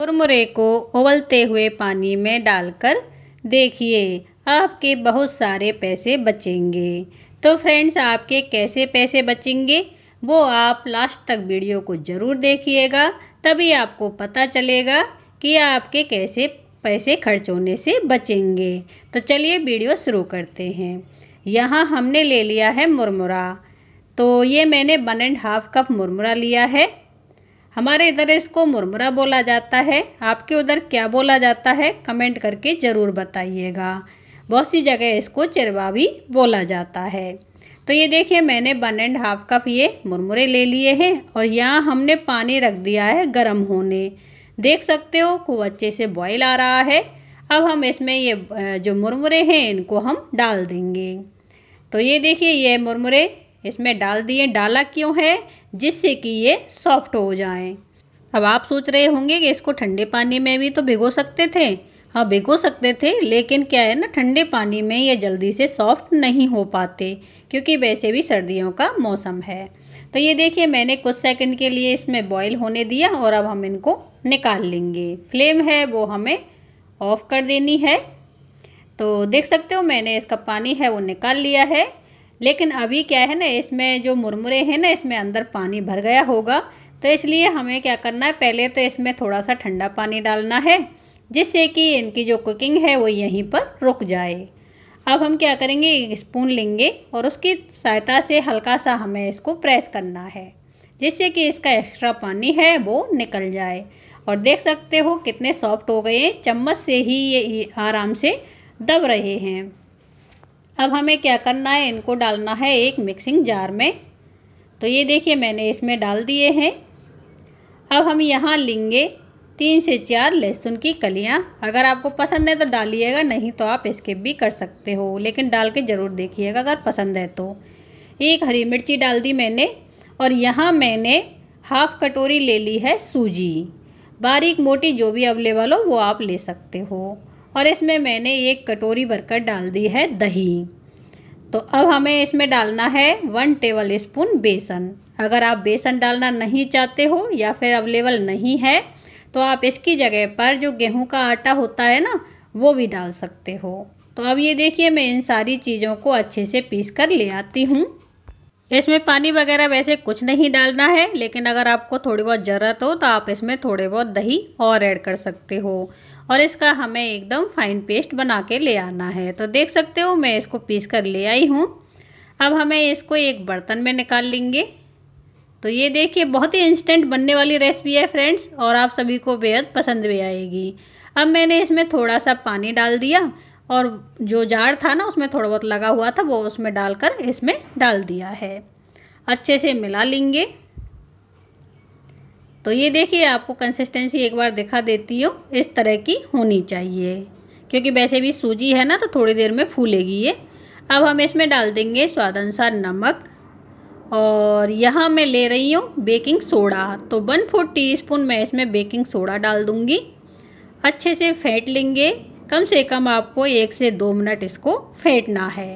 मुरमुरे को उबलते हुए पानी में डालकर देखिए आपके बहुत सारे पैसे बचेंगे तो फ्रेंड्स आपके कैसे पैसे बचेंगे वो आप लास्ट तक वीडियो को ज़रूर देखिएगा तभी आपको पता चलेगा कि आपके कैसे पैसे खर्च होने से बचेंगे तो चलिए वीडियो शुरू करते हैं यहाँ हमने ले लिया है मुरमुरा तो ये मैंने वन एंड हाफ कप मुरमुरा लिया है हमारे इधर इसको मुरमुरा बोला जाता है आपके उधर क्या बोला जाता है कमेंट करके ज़रूर बताइएगा बहुत सी जगह इसको चिरवा भी बोला जाता है तो ये देखिए मैंने वन एंड हाफ कप ये मुरमुरे ले लिए हैं और यहाँ हमने पानी रख दिया है गर्म होने देख सकते हो खूब अच्छे से बॉईल आ रहा है अब हम इसमें ये जो मुरमुरे हैं इनको हम डाल देंगे तो ये देखिए ये मुरमुरे इसमें डाल दिए डाला क्यों है जिससे कि ये सॉफ्ट हो जाए अब आप सोच रहे होंगे कि इसको ठंडे पानी में भी तो भिगो सकते थे हाँ भिगो सकते थे लेकिन क्या है ना ठंडे पानी में ये जल्दी से सॉफ्ट नहीं हो पाते क्योंकि वैसे भी सर्दियों का मौसम है तो ये देखिए मैंने कुछ सेकंड के लिए इसमें बॉईल होने दिया और अब हम इनको निकाल लेंगे फ्लेम है वो हमें ऑफ़ कर देनी है तो देख सकते हो मैंने इसका पानी है वो निकाल लिया है लेकिन अभी क्या है ना इसमें जो मुरमुरे हैं ना इसमें अंदर पानी भर गया होगा तो इसलिए हमें क्या करना है पहले तो इसमें थोड़ा सा ठंडा पानी डालना है जिससे कि इनकी जो कुकिंग है वो यहीं पर रुक जाए अब हम क्या करेंगे एक स्पून लेंगे और उसकी सहायता से हल्का सा हमें इसको प्रेस करना है जिससे कि इसका एक्स्ट्रा पानी है वो निकल जाए और देख सकते हो कितने सॉफ्ट हो गए चम्मच से ही ये आराम से दब रहे हैं अब हमें क्या करना है इनको डालना है एक मिक्सिंग जार में तो ये देखिए मैंने इसमें डाल दिए हैं अब हम यहाँ लेंगे तीन से चार लहसुन की कलियाँ अगर आपको पसंद है तो डालिएगा नहीं तो आप इसके भी कर सकते हो लेकिन डाल के ज़रूर देखिएगा अगर पसंद है तो एक हरी मिर्ची डाल दी मैंने और यहाँ मैंने हाफ़ कटोरी ले ली है सूजी बारीक मोटी जो भी अवेलेबल हो वो आप ले सकते हो और इसमें मैंने एक कटोरी भरकर डाल दी है दही तो अब हमें इसमें डालना है वन टेबल स्पून बेसन अगर आप बेसन डालना नहीं चाहते हो या फिर अवेलेबल नहीं है तो आप इसकी जगह पर जो गेहूं का आटा होता है ना वो भी डाल सकते हो तो अब ये देखिए मैं इन सारी चीज़ों को अच्छे से पीस कर ले आती हूँ इसमें पानी वगैरह वैसे कुछ नहीं डालना है लेकिन अगर आपको थोड़ी बहुत ज़रूरत हो तो आप इसमें थोड़े बहुत दही और ऐड कर सकते हो और इसका हमें एकदम फाइन पेस्ट बना के ले आना है तो देख सकते हो मैं इसको पीस कर ले आई हूँ अब हमें इसको एक बर्तन में निकाल लेंगे तो ये देखिए बहुत ही इंस्टेंट बनने वाली रेसिपी है फ्रेंड्स और आप सभी को बेहद पसंद भी आएगी अब मैंने इसमें थोड़ा सा पानी डाल दिया और जो जार था ना उसमें थोड़ा बहुत लगा हुआ था वो उसमें डालकर इसमें डाल दिया है अच्छे से मिला लेंगे तो ये देखिए आपको कंसिस्टेंसी एक बार दिखा देती हो इस तरह की होनी चाहिए क्योंकि वैसे भी सूजी है ना तो थोड़ी देर में फूलेगी ये अब हम इसमें डाल देंगे स्वाद अनुसार नमक और यहाँ मैं ले रही हूँ बेकिंग सोडा तो वन फोर टी स्पून मैं इसमें बेकिंग सोडा डाल दूँगी अच्छे से फेंट लेंगे कम से कम आपको एक से दो मिनट इसको फेंटना है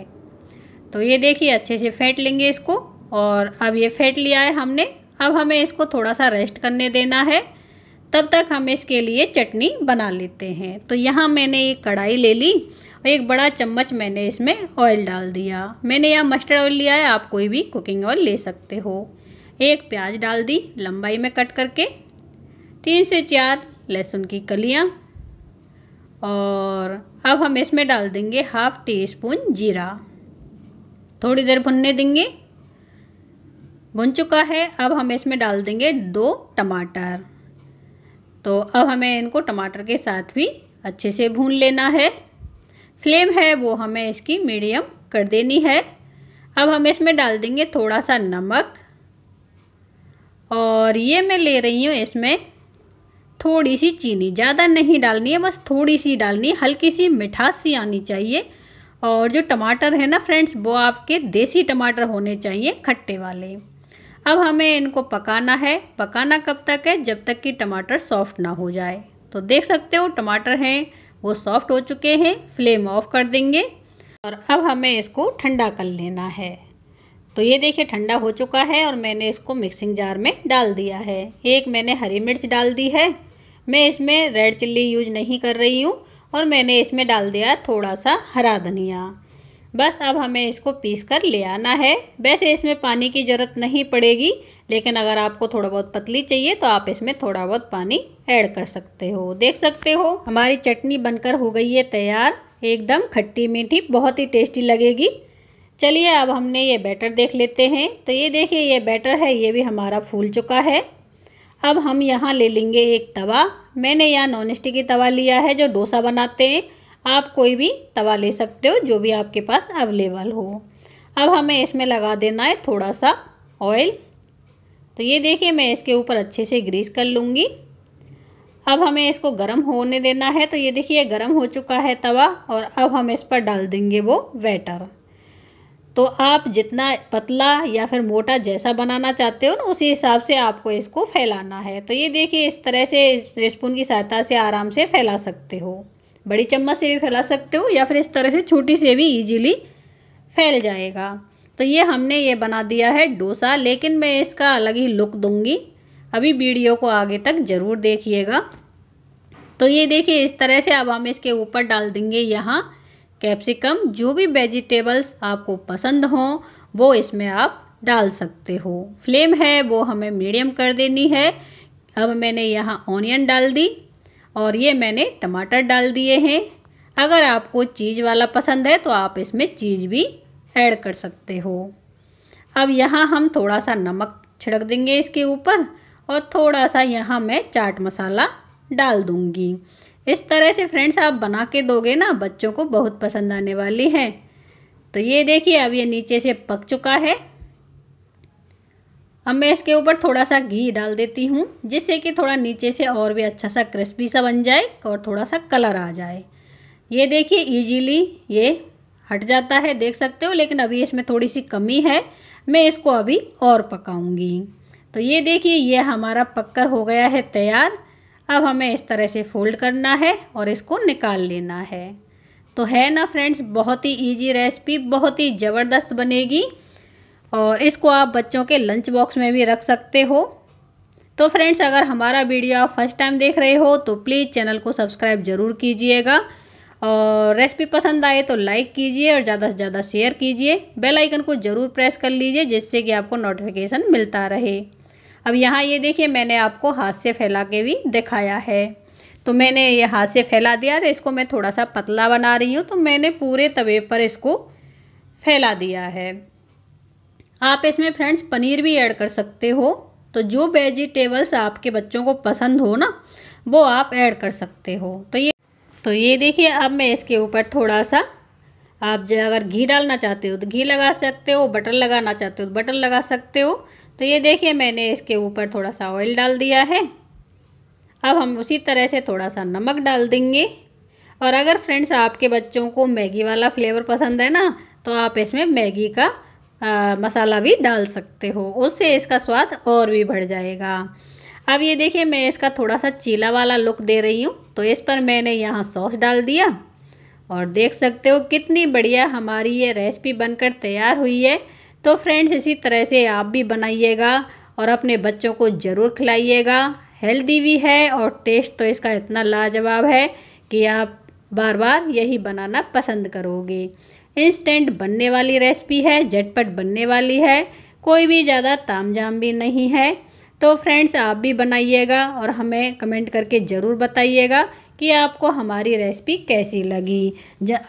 तो ये देखिए अच्छे से फेंट लेंगे इसको और अब ये फेंट लिया है हमने अब हमें इसको थोड़ा सा रेस्ट करने देना है तब तक हम इसके लिए चटनी बना लेते हैं तो यहाँ मैंने एक कढ़ाई ले ली और एक बड़ा चम्मच मैंने इसमें ऑयल डाल दिया मैंने यहाँ मस्टर्ड ऑयल लिया है आप कोई भी कुकिंग ऑयल ले सकते हो एक प्याज डाल दी लंबाई में कट करके तीन से चार लहसुन की कलियाँ और अब हम इसमें डाल देंगे हाफ टी स्पून जीरा थोड़ी देर भुनने देंगे भुन चुका है अब हम इसमें डाल देंगे दो टमाटर तो अब हमें इनको टमाटर के साथ भी अच्छे से भून लेना है फ्लेम है वो हमें इसकी मीडियम कर देनी है अब हम इसमें डाल देंगे थोड़ा सा नमक और ये मैं ले रही हूँ इसमें थोड़ी सी चीनी ज़्यादा नहीं डालनी है बस थोड़ी सी डालनी है हल्की सी मिठास सी आनी चाहिए और जो टमाटर है ना फ्रेंड्स वो आपके देसी टमाटर होने चाहिए खट्टे वाले अब हमें इनको पकाना है पकाना कब तक है जब तक कि टमाटर सॉफ्ट ना हो जाए तो देख सकते हो टमाटर हैं वो सॉफ्ट हो चुके हैं फ्लेम ऑफ कर देंगे और अब हमें इसको ठंडा कर लेना है तो ये देखिए ठंडा हो चुका है और मैंने इसको मिक्सिंग जार में डाल दिया है एक मैंने हरी मिर्च डाल दी है मैं इसमें रेड चिल्ली यूज नहीं कर रही हूँ और मैंने इसमें डाल दिया थोड़ा सा हरा धनिया बस अब हमें इसको पीस कर ले आना है वैसे इसमें पानी की ज़रूरत नहीं पड़ेगी लेकिन अगर आपको थोड़ा बहुत पतली चाहिए तो आप इसमें थोड़ा बहुत पानी ऐड कर सकते हो देख सकते हो हमारी चटनी बनकर हो गई है तैयार एकदम खट्टी मीठी बहुत ही टेस्टी लगेगी चलिए अब हमने ये बैटर देख लेते हैं तो ये देखिए ये बैटर है ये भी हमारा फूल चुका है अब हम यहाँ ले लेंगे एक तवा मैंने यहाँ नॉन स्टिकी तवा लिया है जो डोसा बनाते हैं आप कोई भी तवा ले सकते हो जो भी आपके पास अवेलेबल हो अब हमें इसमें लगा देना है थोड़ा सा ऑयल तो ये देखिए मैं इसके ऊपर अच्छे से ग्रीस कर लूँगी अब हमें इसको गर्म होने देना है तो ये देखिए गर्म हो चुका है तवा और अब हम इस पर डाल देंगे वो वेटर तो आप जितना पतला या फिर मोटा जैसा बनाना चाहते हो ना उसी हिसाब से आपको इसको फैलाना है तो ये देखिए इस तरह से स्पून की सहायता से आराम से फैला सकते हो बड़ी चम्मच से भी फैला सकते हो या फिर इस तरह से छोटी से भी इजीली फैल जाएगा तो ये हमने ये बना दिया है डोसा लेकिन मैं इसका अलग ही लुक दूंगी अभी वीडियो को आगे तक ज़रूर देखिएगा तो ये देखिए इस तरह से अब हम इसके ऊपर डाल देंगे यहाँ कैप्सिकम जो भी वेजिटेबल्स आपको पसंद हों वो इसमें आप डाल सकते हो फ्लेम है वो हमें मीडियम कर देनी है अब मैंने यहाँ ऑनियन डाल दी और ये मैंने टमाटर डाल दिए हैं अगर आपको चीज़ वाला पसंद है तो आप इसमें चीज़ भी ऐड कर सकते हो अब यहाँ हम थोड़ा सा नमक छिड़क देंगे इसके ऊपर और थोड़ा सा यहाँ मैं चाट मसाला डाल दूँगी इस तरह से फ्रेंड्स आप बना के दोगे ना बच्चों को बहुत पसंद आने वाली है तो ये देखिए अब ये नीचे से पक चुका है अब मैं इसके ऊपर थोड़ा सा घी डाल देती हूँ जिससे कि थोड़ा नीचे से और भी अच्छा सा क्रिस्पी सा बन जाए और थोड़ा सा कलर आ जाए ये देखिए इजीली ये हट जाता है देख सकते हो लेकिन अभी इसमें थोड़ी सी कमी है मैं इसको अभी और पकाऊंगी तो ये देखिए ये हमारा पक्कर हो गया है तैयार अब हमें इस तरह से फोल्ड करना है और इसको निकाल लेना है तो है ना फ्रेंड्स बहुत ही ईजी रेसिपी बहुत ही ज़बरदस्त बनेगी और इसको आप बच्चों के लंच बॉक्स में भी रख सकते हो तो फ्रेंड्स अगर हमारा वीडियो आप फर्स्ट टाइम देख रहे हो तो प्लीज़ चैनल को सब्सक्राइब ज़रूर कीजिएगा और रेसिपी पसंद आए तो लाइक कीजिए और ज़्यादा से ज़्यादा शेयर कीजिए बेल आइकन को ज़रूर प्रेस कर लीजिए जिससे कि आपको नोटिफिकेशन मिलता रहे अब यहाँ ये देखिए मैंने आपको हाथ से फैला के भी दिखाया है तो मैंने ये हाथ से फैला दिया और इसको मैं थोड़ा सा पतला बना रही हूँ तो मैंने पूरे तवे पर इसको फैला दिया है आप इसमें फ्रेंड्स पनीर भी ऐड कर सकते हो तो जो वेजिटेबल्स आपके बच्चों को पसंद हो ना वो आप ऐड कर सकते हो तो ये तो ये देखिए अब मैं इसके ऊपर थोड़ा सा आप जो अगर घी डालना चाहते हो तो घी लगा सकते हो बटर लगाना चाहते हो तो बटर लगा सकते हो तो ये देखिए मैंने इसके ऊपर थोड़ा सा ऑयल डाल दिया है अब हम उसी तरह से थोड़ा सा नमक डाल देंगे और अगर फ्रेंड्स आपके बच्चों को मैगी वाला फ्लेवर पसंद है ना तो आप इसमें मैगी का मसाला भी डाल सकते हो उससे इसका स्वाद और भी बढ़ जाएगा अब ये देखिए मैं इसका थोड़ा सा चीला वाला लुक दे रही हूँ तो इस पर मैंने यहाँ सॉस डाल दिया और देख सकते हो कितनी बढ़िया हमारी ये रेसिपी बनकर तैयार हुई है तो फ्रेंड्स इसी तरह से आप भी बनाइएगा और अपने बच्चों को ज़रूर खिलाइएगा हेल्दी भी है और टेस्ट तो इसका इतना लाजवाब है कि आप बार बार यही बनाना पसंद करोगे इंस्टेंट बनने वाली रेसिपी है झटपट बनने वाली है कोई भी ज़्यादा तामझाम भी नहीं है तो फ्रेंड्स आप भी बनाइएगा और हमें कमेंट करके ज़रूर बताइएगा कि आपको हमारी रेसिपी कैसी लगी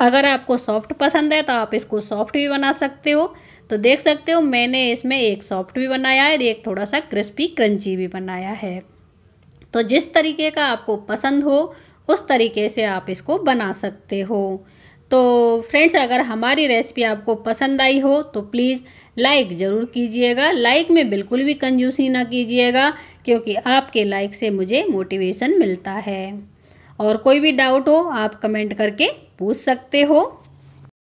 अगर आपको सॉफ्ट पसंद है तो आप इसको सॉफ्ट भी बना सकते हो तो देख सकते हो मैंने इसमें एक सॉफ्ट भी बनाया है और एक थोड़ा सा क्रिस्पी क्रंची भी बनाया है तो जिस तरीके का आपको पसंद हो उस तरीके से आप इसको बना सकते हो तो फ्रेंड्स अगर हमारी रेसिपी आपको पसंद आई हो तो प्लीज़ लाइक ज़रूर कीजिएगा लाइक में बिल्कुल भी कंजूसी ना कीजिएगा क्योंकि आपके लाइक से मुझे मोटिवेशन मिलता है और कोई भी डाउट हो आप कमेंट करके पूछ सकते हो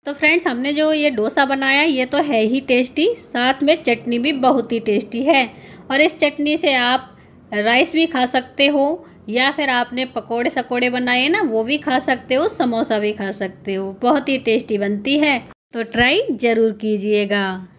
तो फ्रेंड्स हमने जो ये डोसा बनाया ये तो है ही टेस्टी साथ में चटनी भी बहुत ही टेस्टी है और इस चटनी से आप राइस भी खा सकते हो या फिर आपने पकोड़े सकोड़े बनाए ना वो भी खा सकते हो समोसा भी खा सकते हो बहुत ही टेस्टी बनती है तो ट्राई ज़रूर कीजिएगा